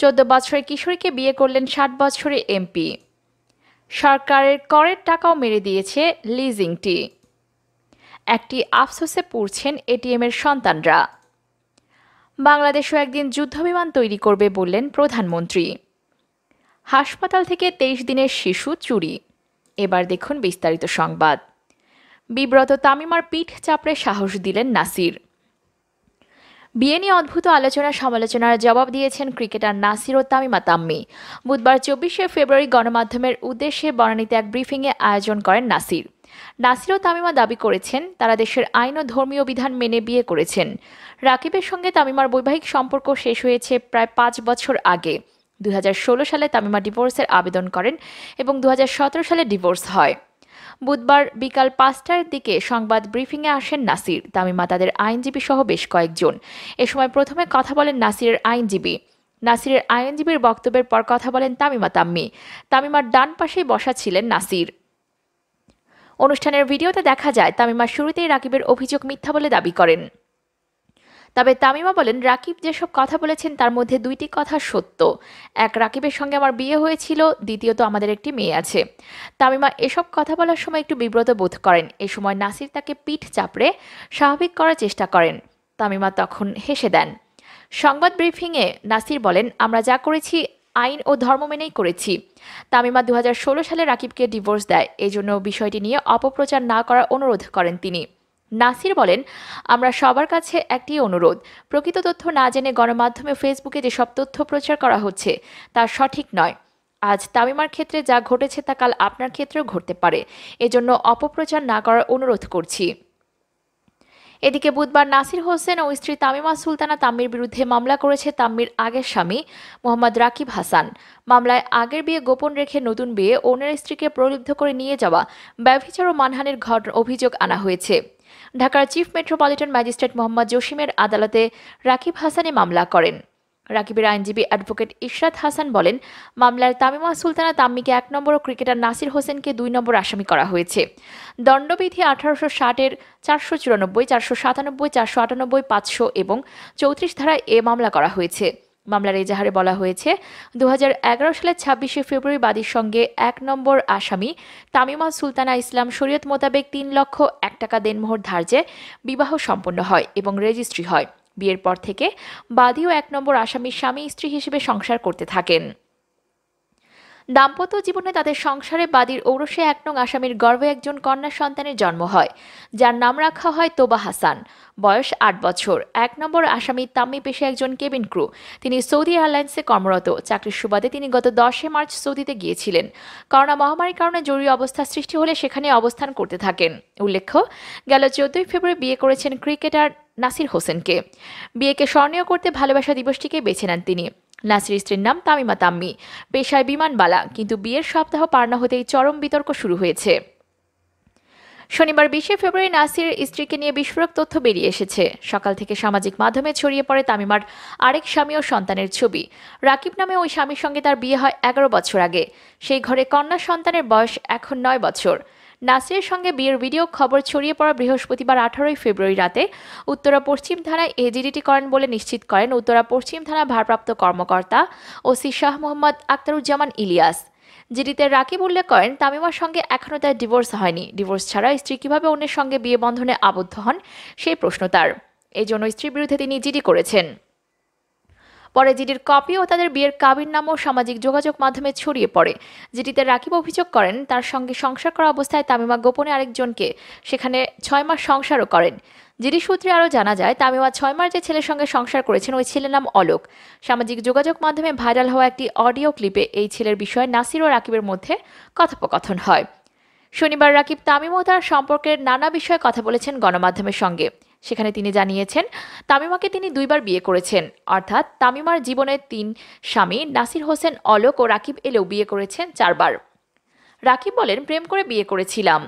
চোদ্দ বছরের কিশোরীকে বিয়ে করলেন ষাট বছরের এমপি সরকারের করের টাকাও মেরে দিয়েছে লিজিংটি একটি আফসোসে পড়ছেন এটিএমের সন্তানরা বাংলাদেশও একদিন যুদ্ধবিমান তৈরি করবে বললেন প্রধানমন্ত্রী হাসপাতাল থেকে তেইশ দিনের শিশু চুরি এবার দেখুন বিস্তারিত সংবাদ বিব্রত তামিমার পিঠ চাপড়ে সাহস দিলেন নাসির বিয়ে নিয়ে অদ্ভুত আলোচনা সমালোচনার জবাব দিয়েছেন ক্রিকেটার নাসির ও তামিমা তাম্মি বুধবার চব্বিশে ফেব্রুয়ারি গণমাধ্যমের উদ্দেশ্যে বনানীতে এক ব্রিফিংয়ে আয়োজন করেন নাসির নাসির ও তামিমা দাবি করেছেন তারা দেশের আইন ও ধর্মীয় বিধান মেনে বিয়ে করেছেন রাকিবের সঙ্গে তামিমার বৈবাহিক সম্পর্ক শেষ হয়েছে প্রায় পাঁচ বছর আগে দু সালে তামিমা ডিভোর্সের আবেদন করেন এবং দু সালে ডিভোর্স হয় বুধবার বিকাল পাঁচটার দিকে সংবাদ ব্রিফিংয়ে আসেন নাসির তামিমা তাদের আইনজীবী সহ বেশ কয়েকজন এ সময় প্রথমে কথা বলেন নাসিরের আইনজীবী নাসিরের আইনজীবীর বক্তব্যের পর কথা বলেন তামিমা তাম্মি তামিমার ডান পাশেই বসা ছিলেন নাসির অনুষ্ঠানের ভিডিওতে দেখা যায় তামিমা শুরুতেই রাকিবের অভিযোগ মিথ্যা বলে দাবি করেন তবে তামিমা বলেন রাকিব যেসব কথা বলেছেন তার মধ্যে দুইটি কথা সত্য এক রাকিবের সঙ্গে আমার বিয়ে হয়েছিল দ্বিতীয়ত আমাদের একটি মেয়ে আছে তামিমা এসব কথা বলার সময় একটু বিব্রত বোধ করেন এ সময় নাসির তাকে পিঠ চাপড়ে স্বাভাবিক করার চেষ্টা করেন তামিমা তখন হেসে দেন সংবাদ ব্রিফিংয়ে নাসির বলেন আমরা যা করেছি আইন ও ধর্ম মেনেই করেছি তামিমা দু সালে রাকিবকে ডিভোর্স দেয় এজন্য বিষয়টি নিয়ে অপপ্রচার না করার অনুরোধ করেন তিনি নাসির বলেন আমরা সবার কাছে একটি অনুরোধ প্রকৃত তথ্য না জেনে গণমাধ্যমে ফেসবুকে যেসব তথ্য প্রচার করা হচ্ছে তা সঠিক নয় আজ তামিমার ক্ষেত্রে যা ঘটেছে তা কাল আপনার ক্ষেত্রেও ঘটতে পারে এজন্য অপপ্রচার না করার অনুরোধ করছি এদিকে বুধবার নাসির হোসেন ও স্ত্রী তামিমা সুলতানা তাম্মির বিরুদ্ধে মামলা করেছে তাম্মির আগের স্বামী মোহাম্মদ রাকিব হাসান মামলায় আগের বিয়ে গোপন রেখে নতুন বিয়ে অন্যের স্ত্রীকে প্রলুব্ধ করে নিয়ে যাওয়া ব্যভিচার ও মানহানির ঘটন অভিযোগ আনা হয়েছে ঢাকার চিফ মেট্রোপলিটন ম্যাজিস্ট্রেট মোহাম্মদ জসিমের আদালতে রাকিব হাসানে মামলা করেন রাকিবের আইনজীবী অ্যাডভোকেট ইশরাত হাসান বলেন মামলার তামিমা সুলতানা তাম্মিকে এক নম্বর ও ক্রিকেটার নাসির হোসেনকে দুই নম্বর আসামি করা হয়েছে দণ্ডবিধি আঠারোশো ষাটের চারশো চুরানব্বই চারশো সাতানব্বই চারশো আটানব্বই পাঁচশো এবং চৌত্রিশ ধারায় এ মামলা করা হয়েছে মামলার এজাহারে বলা হয়েছে দু সালের ছাব্বিশে ফেব্রুয়ারি বাদীর সঙ্গে এক নম্বর আসামি তামিমা সুলতানা ইসলাম শরীয়ত মোতাবেক তিন লক্ষ এক টাকা দেনমোহর ধার্যে বিবাহ সম্পন্ন হয় এবং রেজিস্ট্রি হয় বিয়ের পর থেকে বাদীও এক নম্বর আসামির স্বামী স্ত্রী হিসেবে সংসার করতে থাকেন দাম্পত্য জীবনে তাদের সংসারে বাদীর ঔরসে এক নং আসামির গর্ভে একজন কন্যা সন্তানের জন্ম হয় যার নাম রাখা হয় তোবা হাসান বয়স আট বছর এক নম্বর আসামি তাম্মি পেশে একজন কেবিন ক্রু তিনি সৌদি এয়ারলাইন্সে কর্মরত চাকরির সুবাদে তিনি গত দশে মার্চ সৌদিতে গিয়েছিলেন করোনা মহামারীর কারণে জরুরি অবস্থা সৃষ্টি হলে সেখানে অবস্থান করতে থাকেন উল্লেখ্য গেল চোদ্দই ফেব্রুয়ারি বিয়ে করেছেন ক্রিকেটার নাসির হোসেনকে বিয়েকে স্মরণীয় করতে ভালোবাসা দিবসটিকে বেছে নেন তিনি নাসির স্ত্রীর নাম তামিমা তাম্মি পেশায় বিমানবালা কিন্তু বিয়ের সপ্তাহ পার না হতেই চরম বিতর্ক শুরু হয়েছে শনিবার বিশে ফেব্রুয়ারি নাসির স্ত্রীকে নিয়ে বিস্ফোরক তথ্য বেরিয়ে এসেছে সকাল থেকে সামাজিক মাধ্যমে ছড়িয়ে পড়ে তামিমার আরেক স্বামী ও সন্তানের ছবি রাকিব নামে ওই স্বামীর সঙ্গে তার বিয়ে হয় এগারো বছর আগে সেই ঘরে কন্যা সন্তানের বয়স এখন নয় বছর নাসিরের সঙ্গে বিয়ের ভিডিও খবর ছড়িয়ে পড়া বৃহস্পতিবার আঠারোই ফেব্রুয়ারি রাতে উত্তরা পশ্চিম থানায় এজিডিটি করেন বলে নিশ্চিত করেন উত্তরা পশ্চিম থানা ভারপ্রাপ্ত কর্মকর্তা ওসি শাহ মোহাম্মদ আক্তারুজ্জামান ইলিয়াস জিডিতে রাকিব উল্লেখ করেন তামিমার সঙ্গে এখনও তার ডিভোর্স হয়নি ডিভোর্স ছাড়া স্ত্রী কীভাবে অন্যের সঙ্গে বিয়ে বন্ধনে আবদ্ধ হন সেই প্রশ্ন তার এই জন্য স্ত্রীর বিরুদ্ধে তিনি জিডি করেছেন পরে জিডির কপি ও তাদের বিয়ের কাবির নামও সামাজিক যোগাযোগ মাধ্যমে ছড়িয়ে পড়ে জিডিতে রাকিব অভিযোগ করেন তার সঙ্গে সংসার করা অবস্থায় তামিমা গোপনে আরেকজনকে সেখানে ছয় মাস সংসারও করেন জিডি সূত্রে আরও জানা যায় তামিমা ছয় মাস যে ছেলের সঙ্গে সংসার করেছেন ওই ছেলের নাম অলোক সামাজিক যোগাযোগ মাধ্যমে ভাইরাল হওয়া একটি অডিও ক্লিপে এই ছেলের বিষয়ে নাসির ও রাকিবের মধ্যে কথোপকথন হয় শনিবার রাকিব তামিম ও তার সম্পর্কের নানা বিষয়ে কথা বলেছেন গণমাধ্যমের সঙ্গে সেখানে তিনি জানিয়েছেন তামিমাকে তিনি দুইবার বিয়ে করেছেন অর্থাৎ তামিমার জীবনের তিন স্বামী নাসির হোসেন অলোক ও রাকিব এলেও বিয়ে করেছেন চারবার রাকিব বলেন প্রেম করে বিয়ে করেছিলাম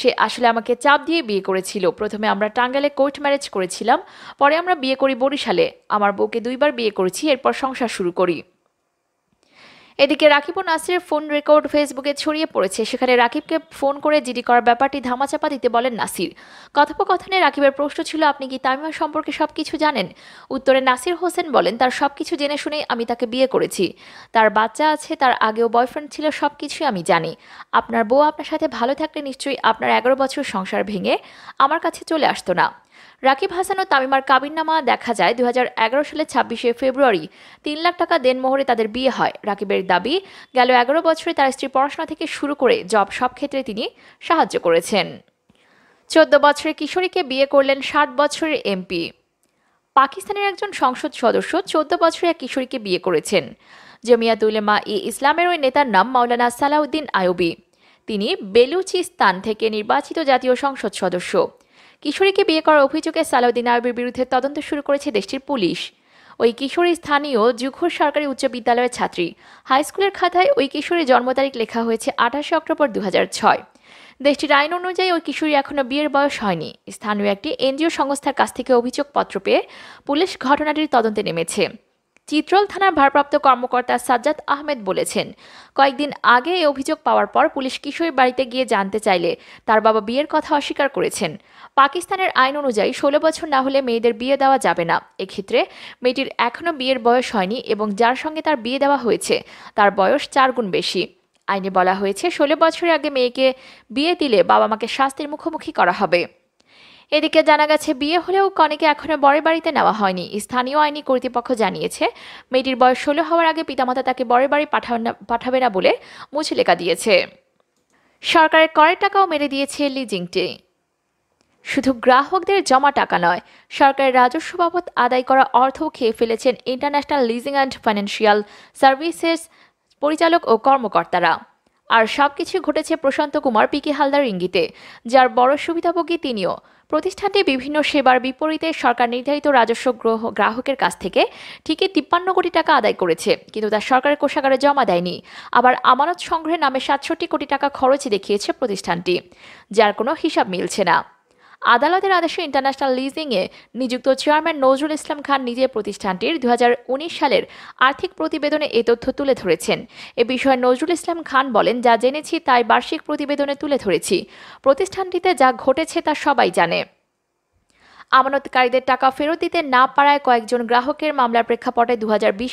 সে আসলে আমাকে চাপ দিয়ে বিয়ে করেছিল প্রথমে আমরা টাঙ্গালে কোর্ট ম্যারেজ করেছিলাম পরে আমরা বিয়ে করি বরিশালে আমার বউকে দুইবার বিয়ে করেছি এরপর সংসার শুরু করি এদিকে রাকিব ও নাসিরের ফোন রেকর্ড ফেসবুকে ছড়িয়ে পড়েছে সেখানে রাকিবকে ফোন করে জিডি করার ব্যাপারটি ধামাচাপা দিতে বলেন নাসির কথোপকথনে রাকিবের প্রশ্ন ছিল আপনি কি তামিমা সম্পর্কে সব কিছু জানেন উত্তরে নাসির হোসেন বলেন তার সব কিছু জেনে শুনেই আমি তাকে বিয়ে করেছি তার বাচ্চা আছে তার আগেও বয়ফ্রেন্ড ছিল সব কিছুই আমি জানি আপনার বউ আপনার সাথে ভালো থাকলে নিশ্চয়ই আপনার এগারো বছর সংসার ভেঙে আমার কাছে চলে আসতো না রাকিব হাসান ও তামিমার কাবিননামা দেখা যায় দু সালের ছাব্বিশে ফেব্রুয়ারি তিন লাখ টাকা দেনমোহরে তাদের বিয়ে হয় রাকিবের দাবি গেল এগারো বছরে তার স্ত্রী পড়াশোনা থেকে শুরু করে জব সব ক্ষেত্রে তিনি সাহায্য করেছেন চোদ্দ বছরের কিশোরীকে বিয়ে করলেন ষাট বছরের এমপি পাকিস্তানের একজন সংসদ সদস্য চোদ্দ বছরের এক কিশোরীকে বিয়ে করেছেন উলেমা ই ইসলামের ওই নেতার নাম মাওলানা সালাউদ্দিন আয়ুবি তিনি বেলুচিস্তান থেকে নির্বাচিত জাতীয় সংসদ সদস্য কিশোরীকে বিয়ে করার অভিযোগে সালাউদ্দিন আরবির বিরুদ্ধে তদন্ত শুরু করেছে দেশটির পুলিশ ওই কিশোরী স্থানীয় যুঘর সরকারি উচ্চ বিদ্যালয়ের ছাত্রী হাইস্কুলের খাতায় ওই কিশোরীর জন্ম তারিখ লেখা হয়েছে আঠাশে অক্টোবর দু দেশটির আইন অনুযায়ী ওই কিশোরী এখনও বিয়ের বয়স হয়নি স্থানীয় একটি এনজিও সংস্থার কাছ থেকে অভিযোগপত্র পেয়ে পুলিশ ঘটনাটির তদন্তে নেমেছে চিত্রল থানার ভারপ্রাপ্ত কর্মকর্তা সাজ্জাদ আহমেদ বলেছেন কয়েকদিন আগে এই অভিযোগ পাওয়ার পর পুলিশ কিশোরীর বাড়িতে গিয়ে জানতে চাইলে তার বাবা বিয়ের কথা অস্বীকার করেছেন পাকিস্তানের আইন অনুযায়ী ষোলো বছর না হলে মেয়েদের বিয়ে দেওয়া যাবে না এক্ষেত্রে মেয়েটির এখনও বিয়ের বয়স হয়নি এবং যার সঙ্গে তার বিয়ে দেওয়া হয়েছে তার বয়স চার গুণ বেশি আইনে বলা হয়েছে ষোলো বছরের আগে মেয়েকে বিয়ে দিলে বাবা মাকে শাস্তির মুখোমুখি করা হবে এদিকে জানা গেছে বিয়ে হলেও কনেকে এখনও বরের বাড়িতে নেওয়া হয়নি স্থানীয় আইনি কর্তৃপক্ষ জানিয়েছে মেয়েটির বয়স ষোলো হওয়ার আগে পিতামাতা তাকে বরের বাড়ি পাঠাবে না বলে মুছে লেখা দিয়েছে সরকারের করের টাকাও মেরে দিয়েছে লিজিংটি শুধু গ্রাহকদের জমা টাকা নয় সরকারের রাজস্ব বাবদ আদায় করা অর্থও খেয়ে ফেলেছেন international leasing and financial services পরিচালক ও কর্মকর্তারা আর সবকিছু ঘটেছে প্রশান্ত কুমার পিকে হালদার ইঙ্গিতে যার বড় সুবিধাভোগী তিনিও প্রতিষ্ঠানটি বিভিন্ন সেবার বিপরীতে সরকার নির্ধারিত রাজস্ব গ্রাহকের কাছ থেকে ঠিকই তিপ্পান্ন কোটি টাকা আদায় করেছে কিন্তু তা সরকারের কোষাগারে জমা দেয়নি আবার আমানত সংগ্রহের নামে সাতষট্টি কোটি টাকা খরচ দেখিয়েছে প্রতিষ্ঠানটি যার কোনো হিসাব মিলছে না আদালতের আদেশে ইন্টারন্যাশনাল লিজিংয়ে নিযুক্ত চেয়ারম্যান নজরুল ইসলাম খান নিজের প্রতিষ্ঠানটির দু সালের আর্থিক প্রতিবেদনে এ তথ্য তুলে ধরেছেন এ বিষয়ে নজরুল ইসলাম খান বলেন যা জেনেছি তাই বার্ষিক প্রতিবেদনে তুলে ধরেছি প্রতিষ্ঠানটিতে যা ঘটেছে তা সবাই জানে আমানতকারীদের টাকা ফেরত দিতে না পারায় কয়েকজন গ্রাহকের মামলার প্রেক্ষাপটে দু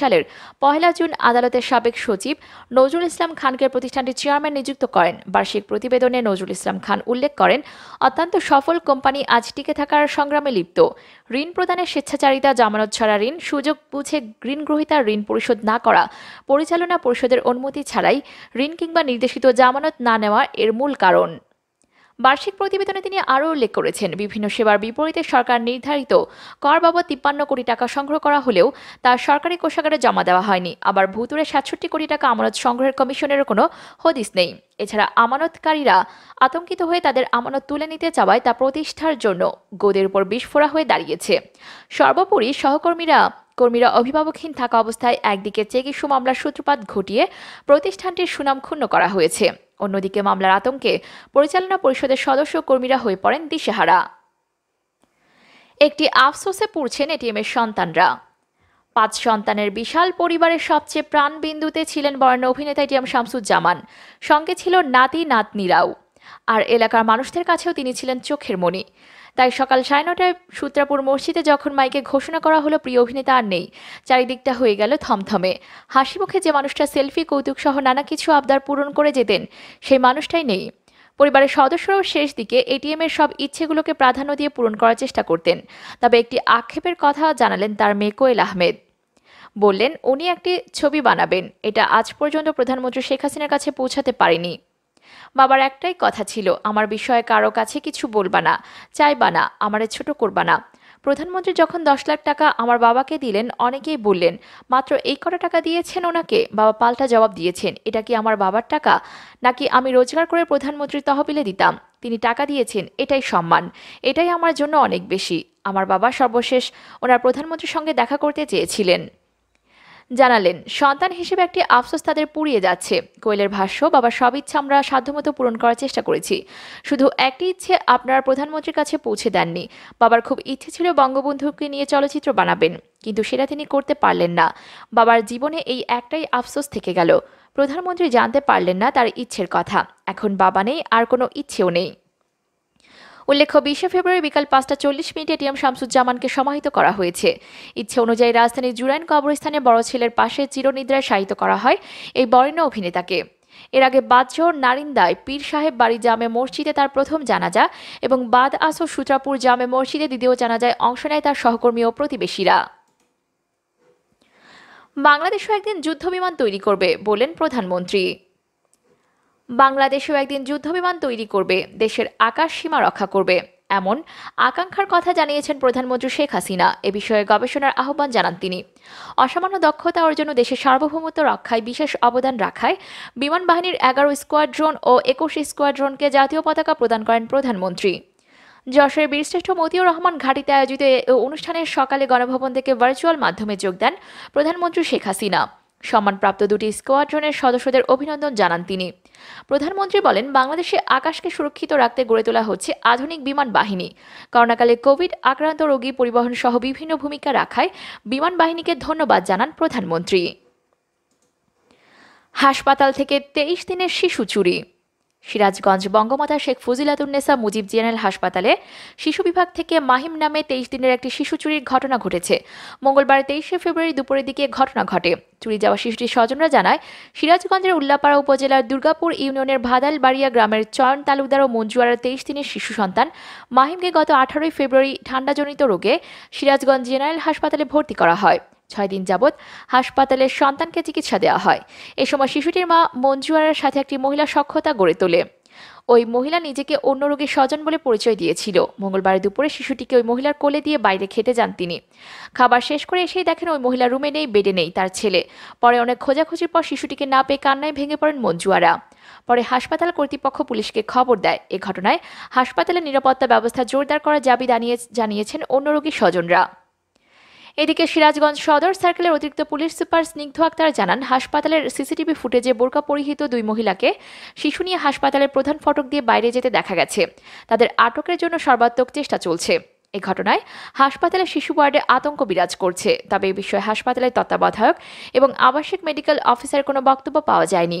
সালের পহেলা জুন আদালতের সাবেক সচিব নজরুল ইসলাম খানকে প্রতিষ্ঠানটির চেয়ারম্যান নিযুক্ত করেন বার্ষিক প্রতিবেদনে নজরুল ইসলাম খান উল্লেখ করেন অত্যন্ত সফল কোম্পানি আজ টিকে থাকার সংগ্রামে লিপ্ত ঋণ প্রদানের স্বেচ্ছাচারিতা জামানত ছাড়া ঋণ সুযোগ বুঝে গ্রহিতার ঋণ পরিশোধ না করা পরিচালনা পরিষদের অনুমতি ছাড়াই ঋণ কিংবা নির্দেশিত জামানত না নেওয়া এর মূল কারণ বার্ষিক প্রতিবেদনে তিনি আরও উল্লেখ করেছেন বিভিন্ন সেবার বিপরীতে সরকার নির্ধারিত কর বাবদ তিপ্পান্ন কোটি টাকা সংগ্রহ করা হলেও তা সরকারি কোষাগারে জমা দেওয়া হয়নি আবার ভূতুরে সাতষট্টি কোটি টাকা আমানত সংগ্রহের কমিশনেরও কোনো হদিস নেই এছাড়া আমানতকারীরা আতঙ্কিত হয়ে তাদের আমানত তুলে নিতে চাওয়ায় তা প্রতিষ্ঠার জন্য গোদের উপর বিস্ফোরা হয়ে দাঁড়িয়েছে সর্বোপরি সহকর্মীরা কর্মীরা অভিভাবকহীন থাকা অবস্থায় একদিকে চেকিসু মামলার সূত্রপাত ঘটিয়ে প্রতিষ্ঠানটির সুনাম ক্ষুণ্ণ করা হয়েছে অন্যদিকে মামলার আতঙ্কে পরিচালনা পরিষদের সদস্য কর্মীরা হয়ে পড়েন দিশেহারা একটি আফসোসে পড়ছেন এটিএমের সন্তানরা পাঁচ সন্তানের বিশাল পরিবারের সবচেয়ে প্রাণবিন্দুতে ছিলেন বরেণ্য অভিনেতা এটিএম শামসুজ্জামান সঙ্গে ছিল নাতি নাতনিরাও আর এলাকার মানুষদের কাছেও তিনি ছিলেন চোখের মণি তাই সকাল সাড়ে নটায় সূত্রাপুর মসজিদে যখন মাইকে ঘোষণা করা হলো প্রিয় অভিনেতা আর নেই চারিদিকটা হয়ে গেল থমথমে হাসি মুখে যে মানুষটা সেলফি কৌতুক সহ নানা কিছু আবদার পূরণ করে যেতেন সেই মানুষটাই নেই পরিবারের সদস্যরাও শেষ দিকে এটিএম এর সব ইচ্ছেগুলোকে প্রাধান্য দিয়ে পূরণ করার চেষ্টা করতেন তবে একটি আক্ষেপের কথা জানালেন তার মেয়ে কোয়েল আহমেদ বললেন উনি একটি ছবি বানাবেন এটা আজ পর্যন্ত প্রধানমন্ত্রী শেখ হাসিনার কাছে পৌঁছাতে পারেনি বাবার একটাই কথা ছিল আমার বিষয়ে কারো কাছে কিছু বলবা না চাইবা না আমারে ছোট করবা না প্রধানমন্ত্রী যখন দশ লাখ টাকা আমার বাবাকে দিলেন অনেকেই বললেন মাত্র এই কটা টাকা দিয়েছেন ওনাকে বাবা পাল্টা জবাব দিয়েছেন এটা কি আমার বাবার টাকা নাকি আমি রোজগার করে প্রধানমন্ত্রীর তহবিলে দিতাম তিনি টাকা দিয়েছেন এটাই সম্মান এটাই আমার জন্য অনেক বেশি আমার বাবা সর্বশেষ ওনার প্রধানমন্ত্রীর সঙ্গে দেখা করতে চেয়েছিলেন জানালেন সন্তান হিসেবে একটি আফসোস তাদের পুড়িয়ে যাচ্ছে কোয়েলের ভাষ্য বাবার সব ইচ্ছা আমরা সাধ্যমতো পূরণ করার চেষ্টা করেছি শুধু একটি ইচ্ছে আপনারা প্রধানমন্ত্রীর কাছে পৌঁছে দেননি বাবার খুব ইচ্ছে ছিল বঙ্গবন্ধুকে নিয়ে চলচ্চিত্র বানাবেন কিন্তু সেটা তিনি করতে পারলেন না বাবার জীবনে এই একটাই আফসোস থেকে গেল প্রধানমন্ত্রী জানতে পারলেন না তার ইচ্ছের কথা এখন বাবা নেই আর কোনো ইচ্ছেও নেই উল্লেখ্য বিশে ফেব্রুয়ারি বিকাল পাঁচটা চল্লিশ মিনিটে এটিএম শামসুজ্জামানকে সমাহিত করা হয়েছে ইচ্ছে অনুযায়ী রাজধানীর জুরাইন কবরস্থানে বড় ছেলের পাশে চিরনিদ্রায় শাহিত করা হয় এই বর্ণ অভিনেতাকে এর আগে বাদশোর নারিন্দায় পীর সাহেব বাড়ি জামে মসজিদে তার প্রথম জানাজা এবং বাদ আসো সুত্রাপুর জামে মসজিদে দ্বিতীয় জানাজায় অংশ নেয় তার সহকর্মী ও প্রতিবেশীরা বাংলাদেশও একদিন যুদ্ধবিমান তৈরি করবে বলেন প্রধানমন্ত্রী বাংলাদেশেও একদিন যুদ্ধবিমান তৈরি করবে দেশের আকাশ সীমা রক্ষা করবে এমন আকাঙ্ক্ষার কথা জানিয়েছেন প্রধানমন্ত্রী শেখ হাসিনা এ বিষয়ে গবেষণার আহ্বান জানান তিনি অসামান্য দক্ষতা অর্জন দেশের সার্বভৌমত্ব রক্ষায় বিশেষ অবদান রাখায় বিমান বাহিনীর এগারো স্কোয়াড্রন ও একুশ স্কোয়াড্রনকে জাতীয় পতাকা প্রদান করেন প্রধানমন্ত্রী যশোরের বীরশ্রেষ্ঠ মতিউর রহমান ঘাটিতে আয়োজিত অনুষ্ঠানের সকালে গণভবন থেকে ভার্চুয়াল মাধ্যমে যোগ দেন প্রধানমন্ত্রী শেখ হাসিনা সম্মানপ্রাপ্ত দুটি স্কোয়াড্রনের সদস্যদের অভিনন্দন জানান তিনি প্রধানমন্ত্রী বলেন বাংলাদেশে আকাশকে সুরক্ষিত রাখতে গড়ে তোলা হচ্ছে আধুনিক বিমান বাহিনী করোনাকালে কোভিড আক্রান্ত রোগী পরিবহন সহ বিভিন্ন ভূমিকা রাখায় বিমান বাহিনীকে ধন্যবাদ জানান প্রধানমন্ত্রী হাসপাতাল থেকে তেইশ দিনের শিশু চুরি সিরাজগঞ্জ বঙ্গমাতা শেখ ফজিলাতুন্নেসা মুজিব জেনারেল হাসপাতালে শিশু বিভাগ থেকে মাহিম নামে তেইশ দিনের একটি শিশু চুরির ঘটনা ঘটেছে মঙ্গলবার তেইশে ফেব্রুয়ারি দুপুরের দিকে ঘটনা ঘটে চুরি যাওয়া শিশুটির স্বজনরা জানায় সিরাজগঞ্জের উল্লাপাড়া উপজেলার দুর্গাপুর ইউনিয়নের ভাদালবাড়িয়া গ্রামের চয়ন তালুকদার ও মঞ্জুয়ারার তেইশ দিনের শিশু সন্তান মাহিমকে গত আঠারোই ফেব্রুয়ারি ঠান্ডাজনিত রোগে সিরাজগঞ্জ জেনারেল হাসপাতালে ভর্তি করা হয় ছয় দিন যাবৎ হাসপাতালে সন্তানকে চিকিৎসা দেওয়া হয় এ সময় শিশুটির মা মঞ্জুয়ারার সাথে একটি মহিলা সক্ষতা গড়ে তোলে ওই মহিলা নিজেকে অন্য রোগীর স্বজন বলে পরিচয় দিয়েছিল মঙ্গলবার দুপুরে শিশুটিকে ওই মহিলার কোলে দিয়ে বাইরে খেতে যান তিনি খাবার শেষ করে এসেই দেখেন ওই মহিলা রুমে নেই বেডে নেই তার ছেলে পরে অনেক খোঁজাখুঁজির পর শিশুটিকে না পেয়ে কান্নায় ভেঙে পড়েন মঞ্জুয়ারা পরে হাসপাতাল কর্তৃপক্ষ পুলিশকে খবর দেয় এ ঘটনায় হাসপাতালের নিরাপত্তা ব্যবস্থা জোরদার করার দাবি জানিয়েছেন অন্য রোগীর স্বজনরা এদিকে সিরাজগঞ্জ সদর সার্কেলের অতিরিক্ত পুলিশ সুপার স্নিগ্ধ আক্তার জানান হাসপাতালের সিসিটিভি ফুটেজে বোরকা পরিহিত দুই মহিলাকে শিশু নিয়ে হাসপাতালের প্রধান ফটক দিয়ে বাইরে যেতে দেখা গেছে তাদের আটকের জন্য সর্বাত্মক চেষ্টা চলছে এ ঘটনায় হাসপাতালের শিশু ওয়ার্ডে আতঙ্ক বিরাজ করছে তবে এ বিষয়ে হাসপাতালের তত্ত্বাবধায়ক এবং আবাসিক মেডিকেল অফিসার কোনো বক্তব্য পাওয়া যায়নি